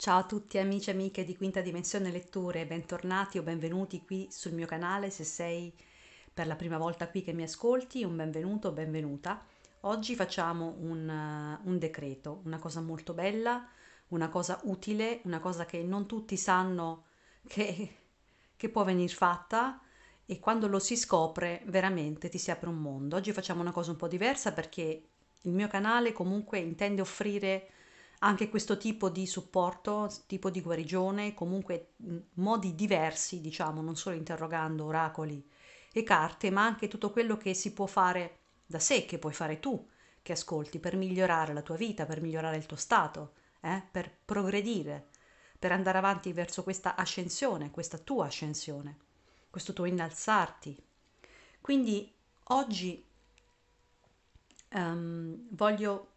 Ciao a tutti amici e amiche di Quinta Dimensione Letture, bentornati o benvenuti qui sul mio canale se sei per la prima volta qui che mi ascolti, un benvenuto o benvenuta. Oggi facciamo un, un decreto, una cosa molto bella, una cosa utile, una cosa che non tutti sanno che, che può venir fatta e quando lo si scopre veramente ti si apre un mondo. Oggi facciamo una cosa un po' diversa perché il mio canale comunque intende offrire anche questo tipo di supporto, tipo di guarigione, comunque modi diversi, diciamo, non solo interrogando oracoli e carte, ma anche tutto quello che si può fare da sé, che puoi fare tu, che ascolti, per migliorare la tua vita, per migliorare il tuo stato, eh? per progredire, per andare avanti verso questa ascensione, questa tua ascensione, questo tuo innalzarti. Quindi oggi um, voglio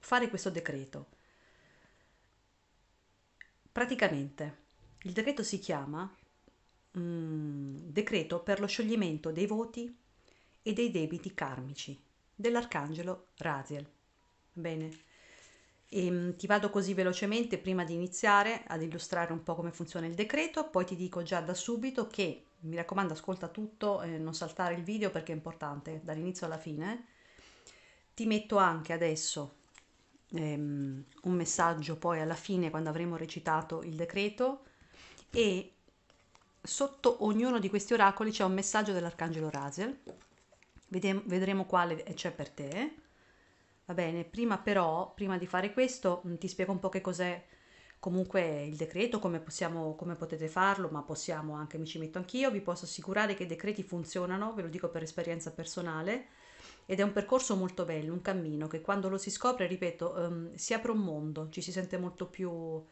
fare questo decreto Praticamente il decreto si chiama mm, decreto per lo scioglimento dei voti e dei debiti karmici dell'arcangelo Raziel. Bene, e, ehm, ti vado così velocemente prima di iniziare ad illustrare un po' come funziona il decreto, poi ti dico già da subito che mi raccomando ascolta tutto, eh, non saltare il video perché è importante dall'inizio alla fine. Ti metto anche adesso ehm, un messaggio poi alla fine quando avremo recitato il decreto e sotto ognuno di questi oracoli c'è un messaggio dell'arcangelo Razel. Vedem- vedremo quale c'è per te. Va bene, prima però, prima di fare questo, mm, ti spiego un po' che cos'è comunque il decreto, come, possiamo, come potete farlo, ma possiamo anche, mi ci metto anch'io, vi posso assicurare che i decreti funzionano, ve lo dico per esperienza personale, ed è un percorso molto bello, un cammino che quando lo si scopre, ripeto, ehm, si apre un mondo, ci si sente molto più,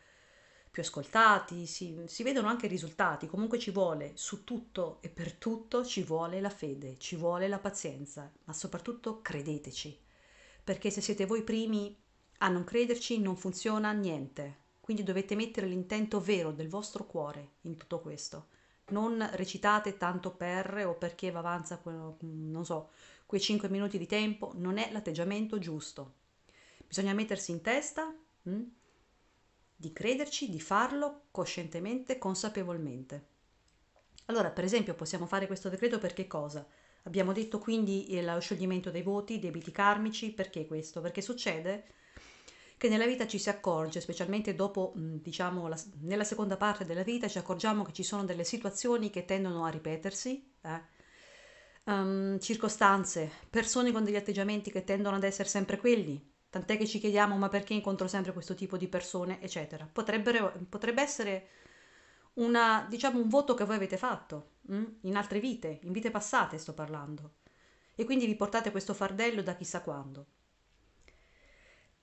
più ascoltati, si, si, vedono anche i risultati, comunque ci vuole su tutto e per tutto, ci vuole la fede, ci vuole la pazienza, ma soprattutto credeteci, perché se siete voi primi a non crederci non funziona niente, quindi dovete mettere l'intento vero del vostro cuore in tutto questo. Non recitate tanto per o perché va avanza, non so, Quei 5 minuti di tempo non è l'atteggiamento giusto. Bisogna mettersi in testa mh, mm, di crederci, di farlo coscientemente, consapevolmente. Allora, per esempio, possiamo fare questo decreto perché cosa? Abbiamo detto quindi eh, lo scioglimento dei voti, debiti karmici, perché questo? Perché succede che nella vita ci si accorge, specialmente dopo, mm, diciamo, la, nella seconda parte della vita, ci accorgiamo che ci sono delle situazioni che tendono a ripetersi, eh? ehm, circostanze, persone con degli atteggiamenti che tendono ad essere sempre quelli, tant'è che ci chiediamo ma perché incontro sempre questo tipo di persone, eccetera. Potrebbero, potrebbe essere una, diciamo, un voto che voi avete fatto mh? Mm? in altre vite, in vite passate sto parlando, e quindi vi portate questo fardello da chissà quando.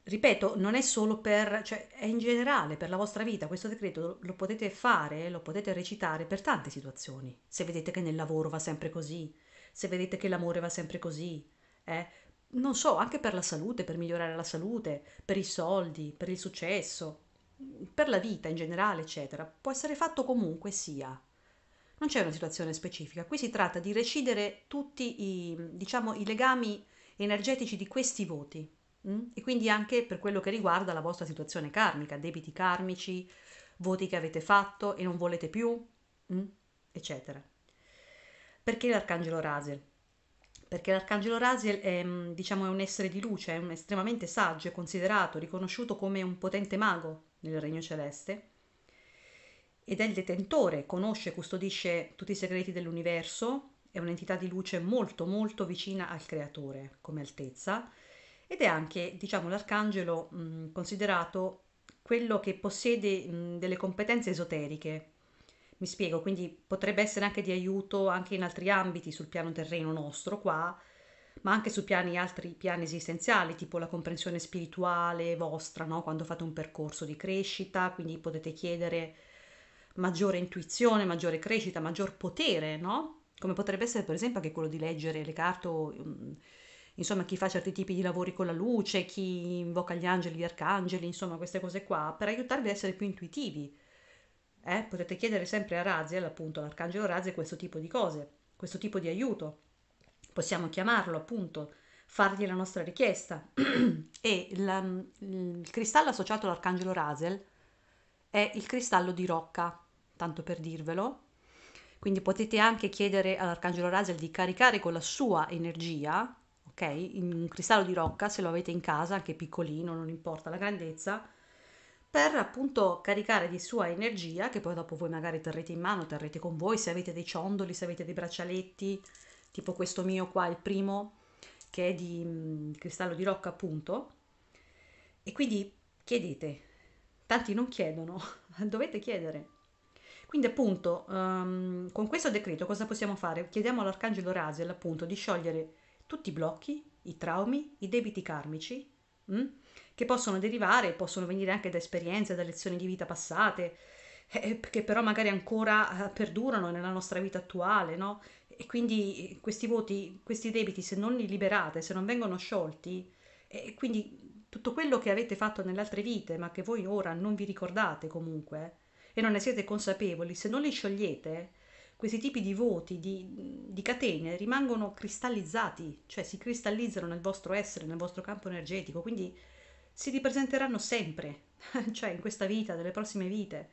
Ripeto, non è solo per, cioè è in generale per la vostra vita, questo decreto lo potete fare, lo potete recitare per tante situazioni, se vedete che nel lavoro va sempre così, se vedete che l'amore va sempre così, eh? non so, anche per la salute, per migliorare la salute, per i soldi, per il successo, per la vita in generale, eccetera, può essere fatto comunque sia. Non c'è una situazione specifica, qui si tratta di recidere tutti i, diciamo, i legami energetici di questi voti mh? Mm? e quindi anche per quello che riguarda la vostra situazione karmica, debiti karmici, voti che avete fatto e non volete più, mh? Mm? eccetera. Perché l'arcangelo Raziel? Perché l'arcangelo Raziel è, mm, diciamo, è un essere di luce, è un estremamente saggio, è considerato, riconosciuto come un potente mago nel regno celeste ed è il detentore, conosce e custodisce tutti i segreti dell'universo, è un'entità di luce molto molto vicina al creatore come altezza ed è anche, diciamo, l'arcangelo mh, mm, considerato quello che possiede mh, mm, delle competenze esoteriche, mi spiego, quindi potrebbe essere anche di aiuto anche in altri ambiti sul piano terreno nostro qua, ma anche su piani, altri piani esistenziali, tipo la comprensione spirituale vostra, no? quando fate un percorso di crescita, quindi potete chiedere maggiore intuizione, maggiore crescita, maggior potere, no? come potrebbe essere per esempio anche quello di leggere le carte, mm, insomma chi fa certi tipi di lavori con la luce, chi invoca gli angeli, gli arcangeli, insomma queste cose qua, per aiutarvi ad essere più intuitivi eh? Potete chiedere sempre a Raziel, eh, appunto, all'arcangelo Raziel, questo tipo di cose, questo tipo di aiuto. Possiamo chiamarlo, appunto, fargli la nostra richiesta. e la, mm, il cristallo associato all'arcangelo Raziel è il cristallo di Rocca, tanto per dirvelo. Quindi potete anche chiedere all'arcangelo Raziel di caricare con la sua energia, ok? In un cristallo di Rocca, se lo avete in casa, anche piccolino, non importa la grandezza, per appunto caricare di sua energia che poi dopo voi magari terrete in mano, terrete con voi, se avete dei ciondoli, se avete dei braccialetti, tipo questo mio qua, il primo, che è di mh, mm, cristallo di rocca appunto. E quindi chiedete, tanti non chiedono, dovete chiedere. Quindi appunto um, con questo decreto cosa possiamo fare? Chiediamo all'Arcangelo Raziel appunto di sciogliere tutti i blocchi, i traumi, i debiti karmici mh? Mm? che possono derivare, possono venire anche da esperienze, da lezioni di vita passate, eh, eh che però magari ancora eh, perdurano nella nostra vita attuale, no? E quindi eh, questi voti, questi debiti, se non li liberate, se non vengono sciolti, eh, quindi tutto quello che avete fatto nelle altre vite, ma che voi ora non vi ricordate comunque, e non ne siete consapevoli, se non li sciogliete, questi tipi di voti, di, di catene, rimangono cristallizzati, cioè si cristallizzano nel vostro essere, nel vostro campo energetico, quindi si ripresenteranno sempre, cioè in questa vita, nelle prossime vite.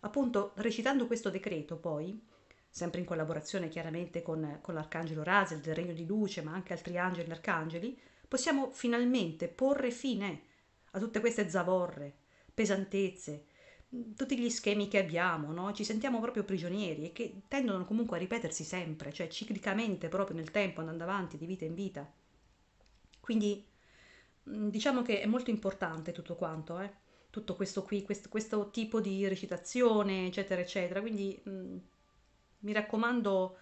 Appunto, recitando questo decreto poi, sempre in collaborazione chiaramente con, con l'arcangelo Razel del Regno di Luce, ma anche altri angeli e arcangeli, possiamo finalmente porre fine a tutte queste zavorre, pesantezze, tutti gli schemi che abbiamo, no? ci sentiamo proprio prigionieri e che tendono comunque a ripetersi sempre, cioè ciclicamente proprio nel tempo, andando avanti di vita in vita. Quindi mm, diciamo che è molto importante tutto quanto, eh? tutto questo qui, questo, questo, tipo di recitazione, eccetera, eccetera. Quindi mh, mm, mi raccomando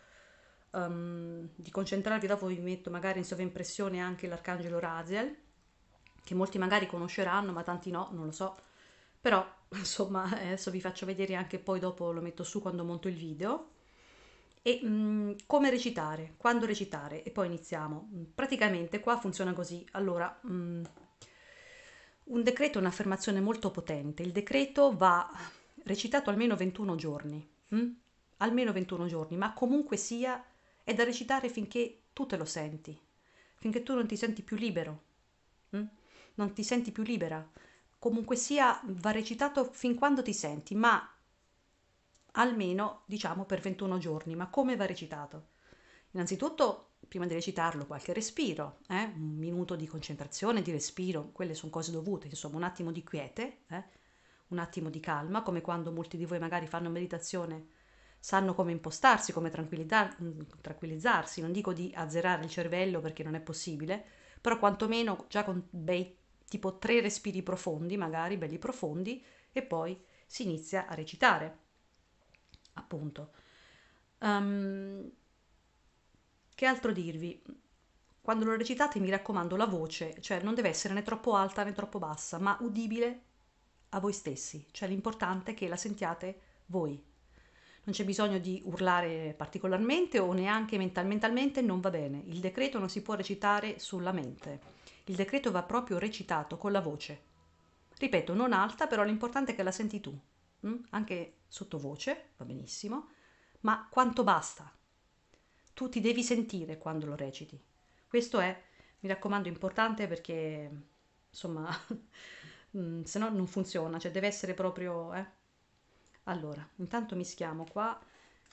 um, di concentrarvi, dopo vi metto magari in sovraimpressione anche l'arcangelo Raziel, che molti magari conosceranno, ma tanti no, non lo so però insomma adesso vi faccio vedere anche poi dopo lo metto su quando monto il video e mh, mm, come recitare, quando recitare e poi iniziamo. Mm, praticamente qua funziona così. Allora, mh, mm, un decreto è un'affermazione molto potente. Il decreto va recitato almeno 21 giorni, mh? almeno 21 giorni, ma comunque sia è da recitare finché tu te lo senti, finché tu non ti senti più libero, non ti senti più libera comunque sia va recitato fin quando ti senti, ma almeno diciamo per 21 giorni. Ma come va recitato? Innanzitutto, prima di recitarlo, qualche respiro, eh? un minuto di concentrazione, di respiro, quelle sono cose dovute, insomma un attimo di quiete, eh? un attimo di calma, come quando molti di voi magari fanno meditazione, sanno come impostarsi, come tranquillizzarsi, non dico di azzerare il cervello perché non è possibile, però quantomeno già con bei tipo tre respiri profondi, magari belli profondi, e poi si inizia a recitare. Appunto. Um, che altro dirvi? Quando lo recitate mi raccomando la voce, cioè non deve essere né troppo alta né troppo bassa, ma udibile a voi stessi, cioè l'importante è che la sentiate voi, non c'è bisogno di urlare particolarmente o neanche mentalmente non va bene. Il decreto non si può recitare sulla mente. Il decreto va proprio recitato con la voce. Ripeto, non alta, però l'importante è che la senti tu, mm? anche sottovoce, va benissimo, ma quanto basta. Tu ti devi sentire quando lo reciti. Questo è, mi raccomando, importante perché, insomma, mm, se no non funziona, cioè deve essere proprio... Eh? Allora, intanto mischiamo qua.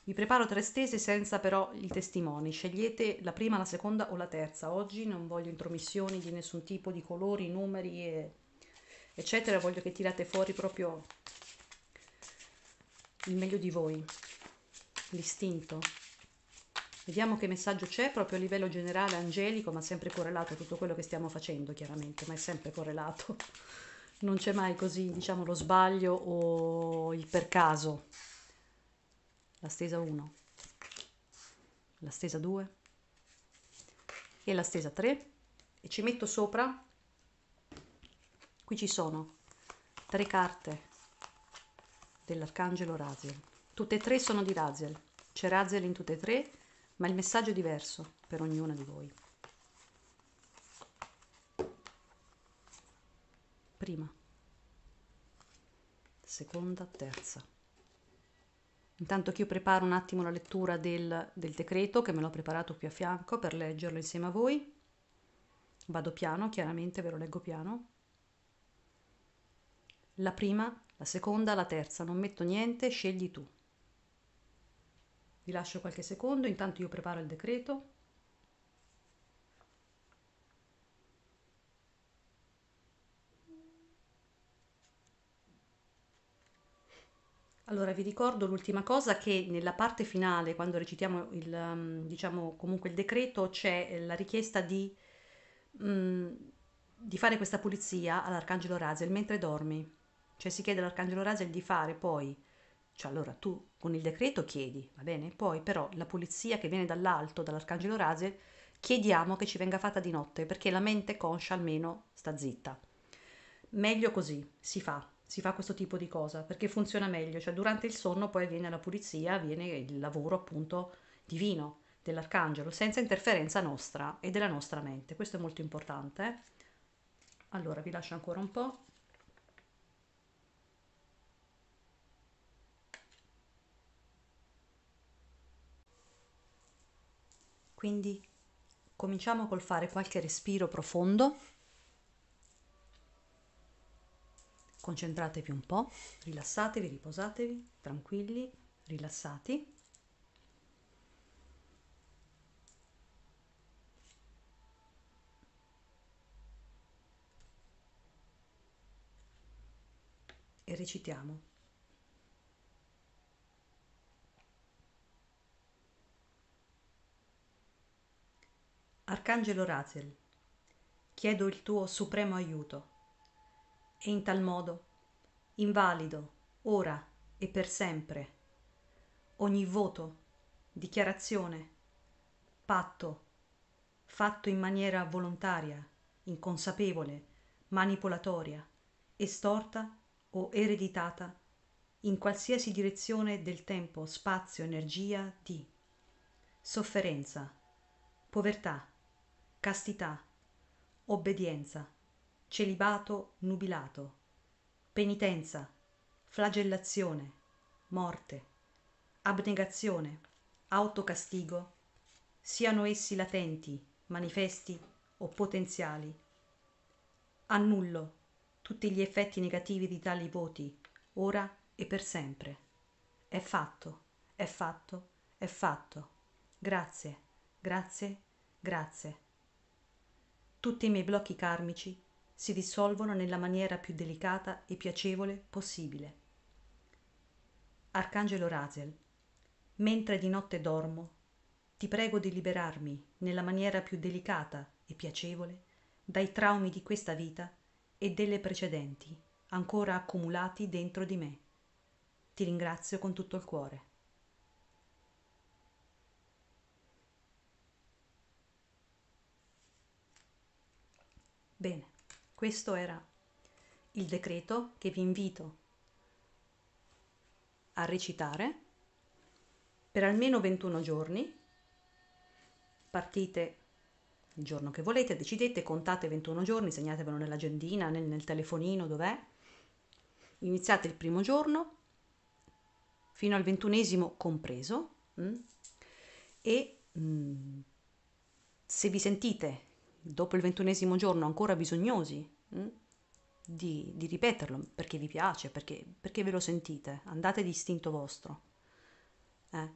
Vi preparo tre stese senza però il testimone. Scegliete la prima, la seconda o la terza. Oggi non voglio intromissioni di nessun tipo di colori, numeri, e eccetera. Voglio che tirate fuori proprio il meglio di voi, l'istinto. Vediamo che messaggio c'è proprio a livello generale angelico, ma sempre correlato a tutto quello che stiamo facendo, chiaramente, ma è sempre correlato non c'è mai così, diciamo, lo sbaglio o il per caso. La stesa 1, la stesa 2 e la stesa 3 e ci metto sopra, qui ci sono tre carte dell'arcangelo Raziel. Tutte e tre sono di Raziel, c'è Raziel in tutte e tre, ma il messaggio è diverso per ognuna di voi. prima, seconda, terza. Intanto che io preparo un attimo la lettura del, del decreto, che me l'ho preparato qui a fianco per leggerlo insieme a voi. Vado piano, chiaramente ve lo leggo piano. La prima, la seconda, la terza, non metto niente, scegli tu. Vi lascio qualche secondo, intanto io preparo il decreto. Allora, vi ricordo l'ultima cosa che nella parte finale, quando recitiamo il, mm, diciamo, comunque il decreto, c'è eh, la richiesta di, mm, di fare questa pulizia all'Arcangelo Raziel mentre dormi. Cioè si chiede all'Arcangelo Raziel di fare poi, cioè allora tu con il decreto chiedi, va bene? Poi però la pulizia che viene dall'alto, dall'Arcangelo Raziel, chiediamo che ci venga fatta di notte, perché la mente conscia almeno sta zitta. Meglio così, si fa, si fa questo tipo di cosa perché funziona meglio, cioè durante il sonno poi viene la pulizia, viene il lavoro appunto divino dell'arcangelo senza interferenza nostra e della nostra mente. Questo è molto importante. Allora vi lascio ancora un po'. Quindi cominciamo col fare qualche respiro profondo Concentratevi un po', rilassatevi, riposatevi, tranquilli, rilassati. E recitiamo. Arcangelo Raziel, chiedo il tuo supremo aiuto e in tal modo, invalido, ora e per sempre, ogni voto, dichiarazione, patto, fatto in maniera volontaria, inconsapevole, manipolatoria, estorta o ereditata in qualsiasi direzione del tempo, spazio, energia di sofferenza, povertà, castità, obbedienza celibato nubilato, penitenza, flagellazione, morte, abnegazione, autocastigo, siano essi latenti, manifesti o potenziali. Annullo tutti gli effetti negativi di tali voti, ora e per sempre. È fatto, è fatto, è fatto. Grazie, grazie, grazie. Tutti i miei blocchi karmici si dissolvono nella maniera più delicata e piacevole possibile. Arcangelo Razel, mentre di notte dormo, ti prego di liberarmi nella maniera più delicata e piacevole dai traumi di questa vita e delle precedenti ancora accumulati dentro di me. Ti ringrazio con tutto il cuore. Bene. Questo era il decreto che vi invito a recitare per almeno 21 giorni. Partite il giorno che volete, decidete, contate 21 giorni, segnatevelo nell'agendina, nel, nel telefonino, dov'è. Iniziate il primo giorno fino al ventunesimo compreso mh? Mm? e mh, mm, se vi sentite dopo il ventunesimo giorno ancora bisognosi mh, mm, di, di, ripeterlo perché vi piace, perché, perché, ve lo sentite, andate di istinto vostro. Eh.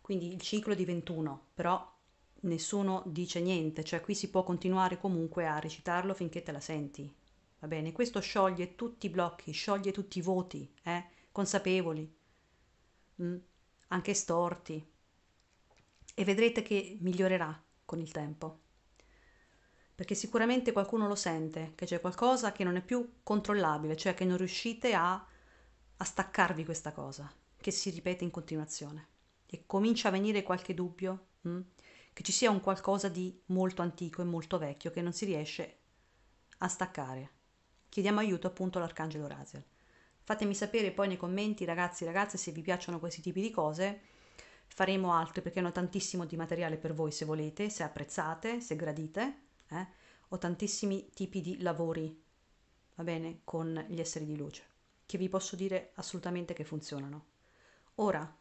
Quindi il ciclo di 21, però nessuno dice niente, cioè qui si può continuare comunque a recitarlo finché te la senti. Va bene, questo scioglie tutti i blocchi, scioglie tutti i voti, eh? consapevoli, mh, mm, anche storti. E vedrete che migliorerà con il tempo perché sicuramente qualcuno lo sente, che c'è qualcosa che non è più controllabile, cioè che non riuscite a, a staccarvi questa cosa, che si ripete in continuazione. E comincia a venire qualche dubbio, mh? Mm, che ci sia un qualcosa di molto antico e molto vecchio che non si riesce a staccare. Chiediamo aiuto appunto all'Arcangelo Raziel. Fatemi sapere poi nei commenti, ragazzi e ragazze, se vi piacciono questi tipi di cose. Faremo altri perché ho tantissimo di materiale per voi se volete, se apprezzate, se gradite eh? ho tantissimi tipi di lavori, va bene, con gli esseri di luce, che vi posso dire assolutamente che funzionano. Ora,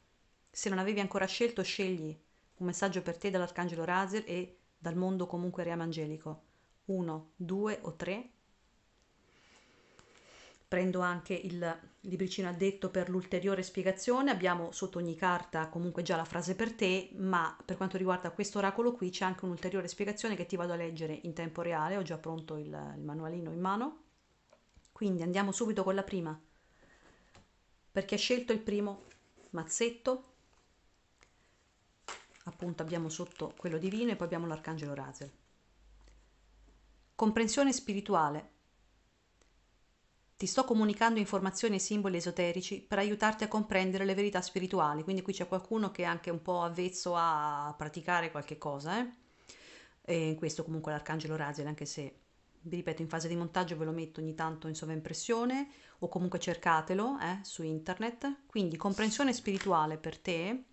se non avevi ancora scelto, scegli un messaggio per te dall'Arcangelo Razel e dal mondo comunque reame angelico. Uno, due o tre prendo anche il libricino addetto per l'ulteriore spiegazione, abbiamo sotto ogni carta comunque già la frase per te, ma per quanto riguarda questo oracolo qui c'è anche un'ulteriore spiegazione che ti vado a leggere in tempo reale, ho già pronto il, il manualino in mano. Quindi andiamo subito con la prima, perché ha scelto il primo mazzetto, appunto abbiamo sotto quello divino e poi abbiamo l'arcangelo Razel. Comprensione spirituale ti sto comunicando informazioni e simboli esoterici per aiutarti a comprendere le verità spirituali. Quindi qui c'è qualcuno che è anche un po' avvezzo a praticare qualche cosa, eh? E in questo comunque l'arcangelo Raziel, anche se vi ripeto in fase di montaggio ve lo metto ogni tanto in sovraimpressione o comunque cercatelo eh, su internet. Quindi comprensione spirituale per te.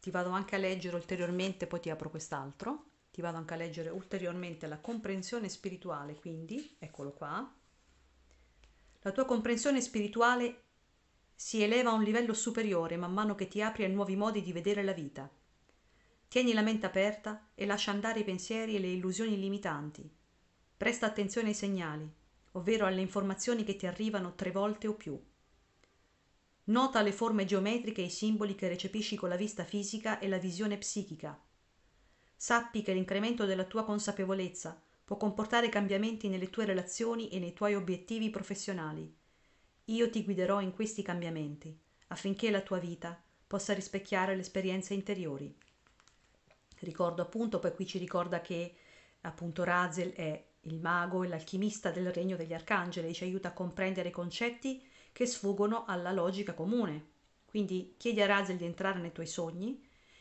Ti vado anche a leggere ulteriormente, poi ti apro quest'altro. Ti vado anche a leggere ulteriormente la comprensione spirituale, quindi eccolo qua la tua comprensione spirituale si eleva a un livello superiore man mano che ti apri a nuovi modi di vedere la vita. Tieni la mente aperta e lascia andare i pensieri e le illusioni limitanti. Presta attenzione ai segnali, ovvero alle informazioni che ti arrivano tre volte o più. Nota le forme geometriche e i simboli che recepisci con la vista fisica e la visione psichica. Sappi che l'incremento della tua consapevolezza può comportare cambiamenti nelle tue relazioni e nei tuoi obiettivi professionali. Io ti guiderò in questi cambiamenti affinché la tua vita possa rispecchiare le esperienze interiori. Ricordo appunto, poi qui ci ricorda che appunto Razel è il mago e l'alchimista del regno degli arcangeli, e ci aiuta a comprendere concetti che sfuggono alla logica comune. Quindi chiedi a Razel di entrare nei tuoi sogni,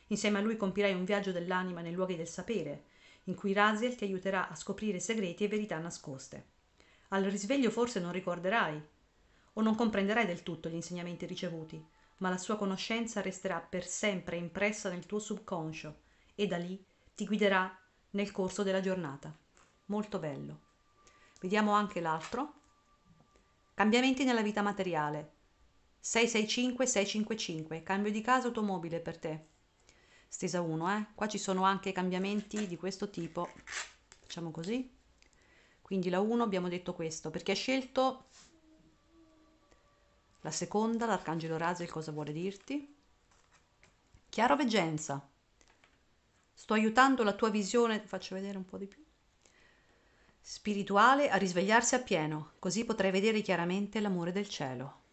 insieme a lui compirai un viaggio dell'anima nei luoghi del sapere, in cui Raziel ti aiuterà a scoprire segreti e verità nascoste. Al risveglio forse non ricorderai o non comprenderai del tutto gli insegnamenti ricevuti, ma la sua conoscenza resterà per sempre impressa nel tuo subconscio e da lì ti guiderà nel corso della giornata. Molto bello. Vediamo anche l'altro. Cambiamenti nella vita materiale. 665-655, cambio di casa automobile per te stesa 1 eh? qua ci sono anche cambiamenti di questo tipo facciamo così quindi la 1 abbiamo detto questo perché ha scelto la seconda l'arcangelo Razel cosa vuole dirti chiaroveggenza sto aiutando la tua visione faccio vedere un po' di più spirituale a risvegliarsi appieno, così potrai vedere chiaramente l'amore del cielo.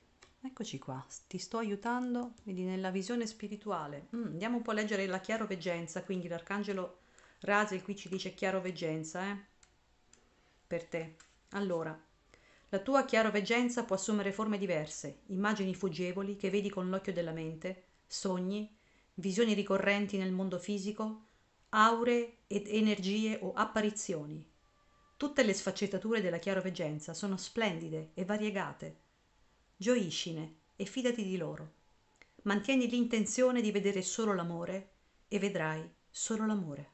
Eccoci qua, ti sto aiutando, vedi, nella visione spirituale. Mm, andiamo un po' a leggere la chiaroveggenza, quindi l'arcangelo Razel qui ci dice chiaroveggenza, eh? Per te. Allora, la tua chiaroveggenza può assumere forme diverse, immagini fuggevoli che vedi con l'occhio della mente, sogni, visioni ricorrenti nel mondo fisico, aure ed energie o apparizioni. Tutte le sfaccettature della chiaroveggenza sono splendide e variegate gioiscine e fidati di loro mantieni l'intenzione di vedere solo l'amore e vedrai solo l'amore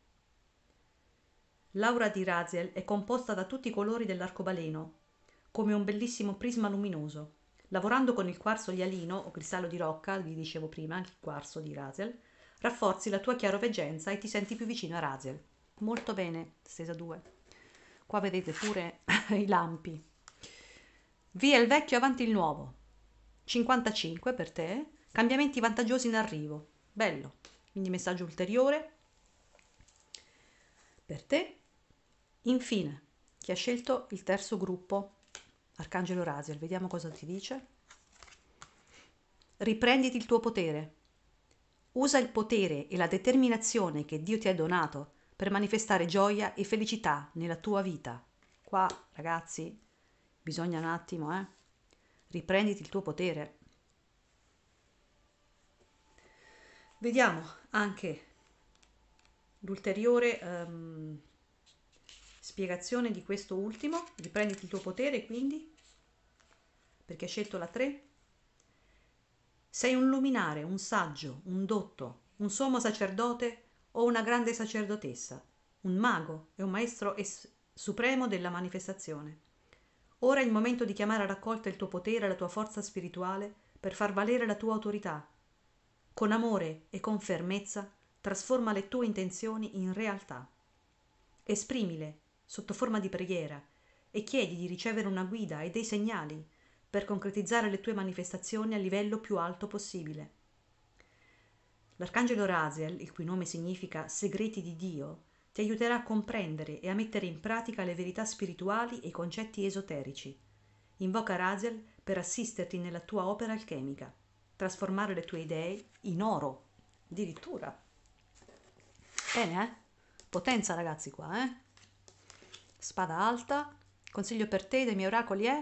l'aura di raziel è composta da tutti i colori dell'arcobaleno come un bellissimo prisma luminoso lavorando con il quarzo ghialino o cristallo di rocca vi dicevo prima il quarzo di raziel rafforzi la tua chiaroveggenza e ti senti più vicino a raziel molto bene stesa 2 qua vedete pure i lampi via il vecchio avanti il nuovo 55 per te, cambiamenti vantaggiosi in arrivo, bello, quindi messaggio ulteriore per te. Infine, chi ha scelto il terzo gruppo, Arcangelo Raziel, vediamo cosa ti dice. Riprenditi il tuo potere, usa il potere e la determinazione che Dio ti ha donato per manifestare gioia e felicità nella tua vita. Qua, ragazzi, bisogna un attimo, eh? riprenditi il tuo potere. Vediamo anche l'ulteriore um, spiegazione di questo ultimo, riprenditi il tuo potere quindi, perché hai scelto la 3. Sei un luminare, un saggio, un dotto, un sommo sacerdote o una grande sacerdotessa, un mago e un maestro es- supremo della manifestazione. Ora è il momento di chiamare a raccolta il tuo potere e la tua forza spirituale per far valere la tua autorità. Con amore e con fermezza trasforma le tue intenzioni in realtà. Esprimile sotto forma di preghiera e chiedi di ricevere una guida e dei segnali per concretizzare le tue manifestazioni a livello più alto possibile. L'arcangelo Raziel, il cui nome significa segreti di Dio, ti aiuterà a comprendere e a mettere in pratica le verità spirituali e i concetti esoterici. Invoca Razel per assisterti nella tua opera alchemica, trasformare le tue idee in oro, addirittura. Bene, eh? Potenza ragazzi qua, eh? Spada alta, consiglio per te dei miei oracoli è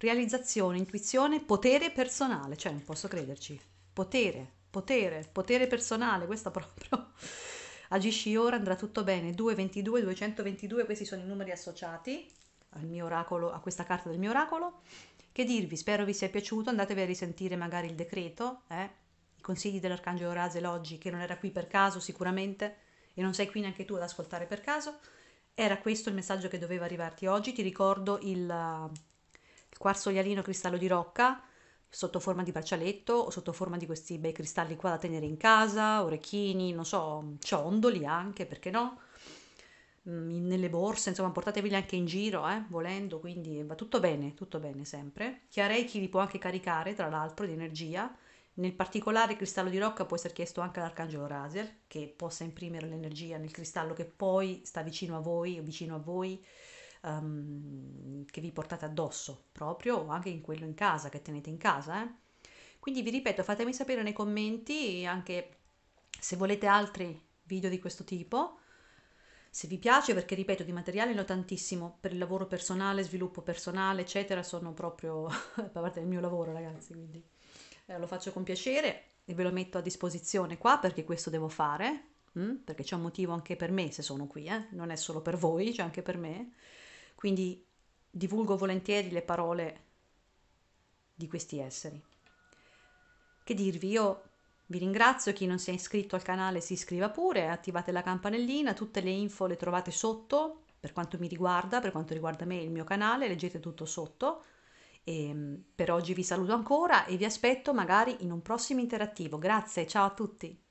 realizzazione, intuizione, potere personale, cioè non posso crederci, potere, potere, potere personale, questa proprio agisci ora, andrà tutto bene, 222, 222, questi sono i numeri associati al mio oracolo, a questa carta del mio oracolo. Che dirvi? Spero vi sia piaciuto, andatevi a risentire magari il decreto, eh? i consigli dell'Arcangelo Razel oggi, che non era qui per caso sicuramente, e non sei qui neanche tu ad ascoltare per caso. Era questo il messaggio che doveva arrivarti oggi, ti ricordo il, eh, il quarzo ialine cristallo di rocca, sotto forma di braccialetto o sotto forma di questi bei cristalli qua da tenere in casa, orecchini, non so, ciondoli anche, perché no? Mm, nelle borse, insomma, portateveli anche in giro, eh, volendo, quindi va tutto bene, tutto bene sempre. Chi ha Reiki li può anche caricare, tra l'altro, di energia. Nel particolare cristallo di rocca può essere chiesto anche all'arcangelo Raziel, che possa imprimere l'energia nel cristallo che poi sta vicino a voi, o vicino a voi, um, che vi portate addosso proprio o anche in quello in casa che tenete in casa. Eh? Quindi vi ripeto, fatemi sapere nei commenti anche se volete altri video di questo tipo. Se vi piace, perché ripeto, di materiale ne ho tantissimo per il lavoro personale, sviluppo personale, eccetera, sono proprio a parte del mio lavoro, ragazzi, quindi eh, lo faccio con piacere e ve lo metto a disposizione qua perché questo devo fare, mh? Mm, perché c'è un motivo anche per me se sono qui, eh? non è solo per voi, c'è anche per me. Quindi divulgo volentieri le parole di questi esseri. Che dirvi? Io vi ringrazio, chi non si è iscritto al canale si iscriva pure, attivate la campanellina, tutte le info le trovate sotto, per quanto mi riguarda, per quanto riguarda me e il mio canale, leggete tutto sotto. E ehm, per oggi vi saluto ancora e vi aspetto magari in un prossimo interattivo. Grazie, ciao a tutti!